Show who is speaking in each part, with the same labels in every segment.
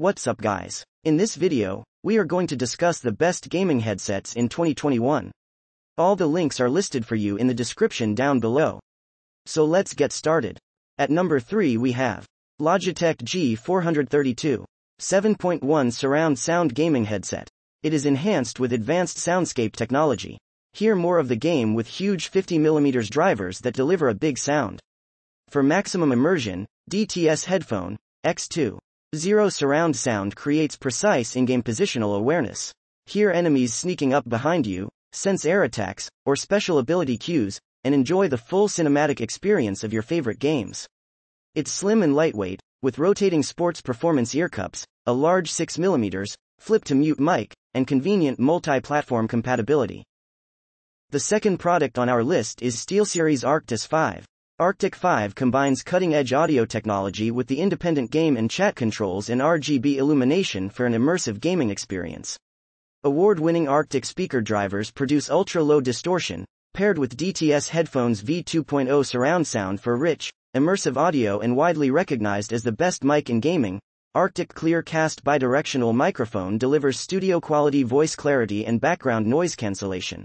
Speaker 1: What's up guys? In this video, we are going to discuss the best gaming headsets in 2021. All the links are listed for you in the description down below. So let's get started. At number 3 we have Logitech G432 7.1 Surround Sound Gaming Headset. It is enhanced with advanced soundscape technology. Hear more of the game with huge 50mm drivers that deliver a big sound. For maximum immersion, DTS headphone, X2. Zero surround sound creates precise in-game positional awareness. Hear enemies sneaking up behind you, sense air attacks, or special ability cues, and enjoy the full cinematic experience of your favorite games. It's slim and lightweight, with rotating sports performance earcups, a large 6mm, flip-to-mute mic, and convenient multi-platform compatibility. The second product on our list is SteelSeries Arctis 5. Arctic 5 combines cutting-edge audio technology with the independent game and chat controls and RGB illumination for an immersive gaming experience. Award-winning Arctic speaker drivers produce ultra-low distortion, paired with DTS headphones V2.0 surround sound for rich, immersive audio and widely recognized as the best mic in gaming, Arctic Clear Cast bidirectional microphone delivers studio-quality voice clarity and background noise cancellation.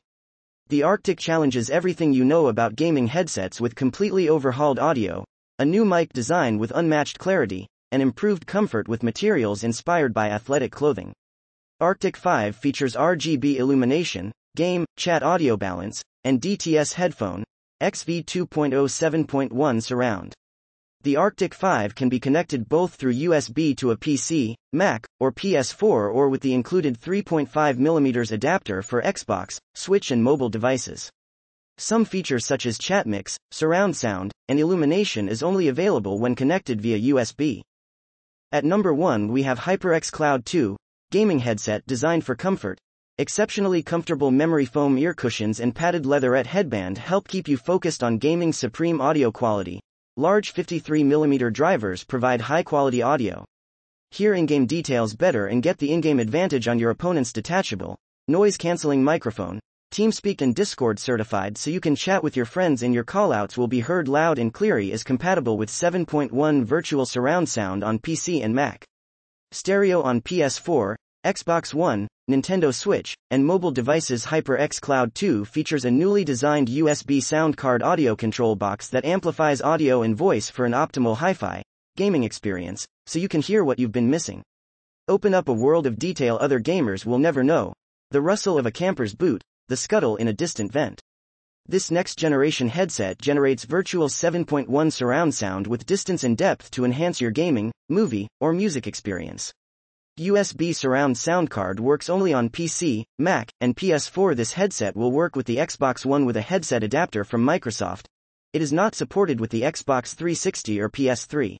Speaker 1: The Arctic challenges everything you know about gaming headsets with completely overhauled audio, a new mic design with unmatched clarity, and improved comfort with materials inspired by athletic clothing. Arctic 5 features RGB illumination, game, chat audio balance, and DTS headphone, XV 2.0 7.1 surround. The Arctic 5 can be connected both through USB to a PC, Mac, or PS4 or with the included 3.5mm adapter for Xbox, Switch and mobile devices. Some features such as ChatMix, surround sound, and illumination is only available when connected via USB. At number 1 we have HyperX Cloud 2, gaming headset designed for comfort. Exceptionally comfortable memory foam ear cushions and padded leatherette headband help keep you focused on gaming supreme audio quality, Large 53mm drivers provide high-quality audio. Hear in-game details better and get the in-game advantage on your opponent's detachable, noise-canceling microphone, TeamSpeak and Discord certified so you can chat with your friends and your callouts will be heard loud and clearly is compatible with 7.1 virtual surround sound on PC and Mac. Stereo on PS4, Xbox One, Nintendo Switch, and mobile devices HyperX Cloud 2 features a newly designed USB sound card audio control box that amplifies audio and voice for an optimal hi-fi gaming experience, so you can hear what you've been missing. Open up a world of detail other gamers will never know. The rustle of a camper's boot, the scuttle in a distant vent. This next generation headset generates virtual 7.1 surround sound with distance and depth to enhance your gaming, movie, or music experience. USB surround sound card works only on PC, Mac, and PS4. This headset will work with the Xbox One with a headset adapter from Microsoft. It is not supported with the Xbox 360 or PS3.